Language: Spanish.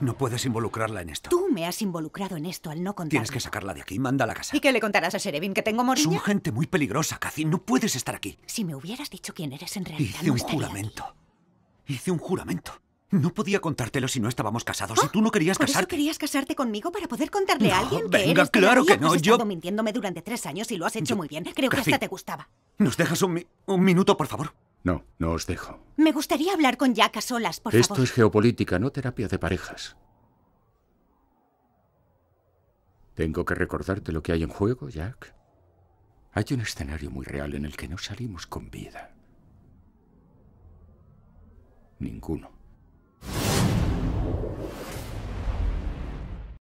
No puedes involucrarla en esto. Tú me has involucrado en esto al no contar. Tienes que sacarla de aquí, manda a la casa. ¿Y qué le contarás a Serevin que tengo morriña? Son gente muy peligrosa, Cathy. No puedes estar aquí. Si me hubieras dicho quién eres en realidad. Hice un juramento. Hice un juramento. No podía contártelo si no estábamos casados y ¿Ah? tú no querías ¿por querías casarte conmigo para poder contarle a alguien que venga, claro que no. yo estado mintiéndome durante tres años y lo has hecho muy bien. Creo que hasta te gustaba. ¿Nos dejas un minuto, por favor? No, no os dejo. Me gustaría hablar con Jack a solas, por favor. Esto es geopolítica, no terapia de parejas. Tengo que recordarte lo que hay en juego, Jack. Hay un escenario muy real en el que no salimos con vida. Ninguno.